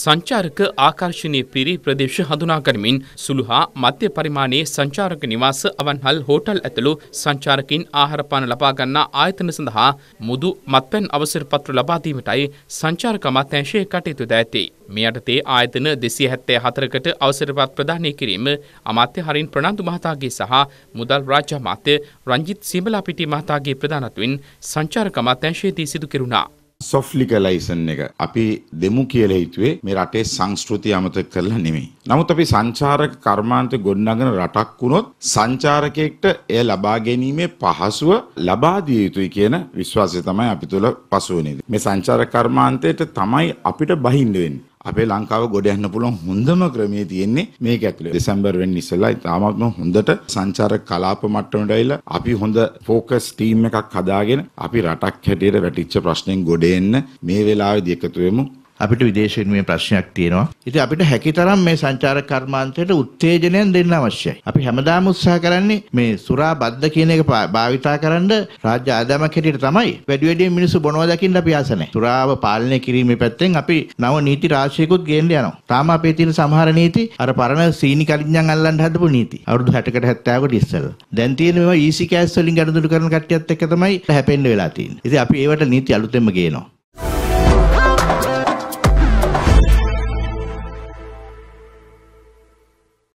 සංචාරක ආකර්ශණය පිරි ප්‍රදේශ හඳුනාගනිමින් සුළු හා මධ්‍ය පරිමාණයේ සංචාරක නිවාස අවන්හල් හෝටල් ඇතුළු සංචාරකින් ආහාරපාන ලබාගන්නා ආයතන සඳහා මුදු මත්පැන් අවසර පත්‍ර ලබාදීමටයි සංචාරක අමාත්‍යංශයේ කටයුතු ද ඇති. මේ යටතේ ආයතන දෙසිය හැත්තෑ හතරකට අවසරපත් ප්‍රධානය කිරීම අමාත්‍ය හරින් ප්‍රනාන්දු මහතාගේ සහ මුදල් රාජ්‍ය අමාත්‍ය රංජිත් සීමලාපිටි මහතාගේ ප්‍රධානත්වෙන් සංචාරක අමාත්‍යංශයේදී සිදු කෙරුණා. සොෆ්ලික ලයිසන් එක අපි දෙමු කියලා හිතුවේ මේ රටේ සංස්කෘතිය අමතක කරලා නෙමෙයි. නමුත් අපි සංචාරක කර්මාන්ත ගොඩනගන රටක් වුණොත් සංචාරකයෙක්ට එය ලබා ගැනීමේ පහසුව ලබා දිය යුතුයි කියන විශ්වාසය තමයි අපි තුල පසු වෙන්නේ. මේ සංචාරක කර්මාන්තයට තමයි අපිට බහිඳ වෙන්නේ. අපේ ලංකාව ගොඩ යන්න පුළුවන් හොඳම ක්‍රමයේ තියෙන්නේ මේක ඇතුලේ. දෙසැම්බර් වෙන්න ඉස්සෙල්ලා තාමත්ම හොඳට සංචාරක කලාප මට්ටමට ඇවිල්ලා අපි හොඳ ફોකස් ටීම් එකක් හදාගෙන අපි රටක් හැටියට වැටිච්ච ප්‍රශ්නෙන් ගොඩ එන්න මේ වෙලාවේදී එකතු වෙමු. අපිට විදේශ විනිමය ප්‍රශ්නයක් තියෙනවා. ඉතින් අපිට හැකි තරම් මේ සංචාරක කර්මාන්තයට උත්තේජනයක් දෙන්න අවශ්‍යයි. අපි හැමදාම උත්සාහ කරන්නේ මේ සුරා බද්ද කියන එක භාවිතා කරන්න රාජ්‍ය ආදායමක් හැටියට තමයි වැඩි වැඩියෙන් මිනිස්සු බොනවා දකින්න අපි ආස නැහැ. සුරාව පාලනය කිරීමේ පැත්තෙන් අපි නව නීති රාශියකුත් ගේන්න යනවා. තාම අපේ තියෙන සමහර නීති අර පරණ සීනි කලින්ඥන් අල්ලන්න හදපු නීති. අවුරුදු 60කට 70කට ඉස්සෙල්ලා. දැන් තියෙන මේවා ඊසි e කෑස් වලින් ගනුදෙනු කරන කට්ටියත් එක්ක තමයි හැපෙන්න වෙලා තියෙන්නේ. ඉතින් අපි ඒවට නීති අලුතෙන්ම ගේනවා.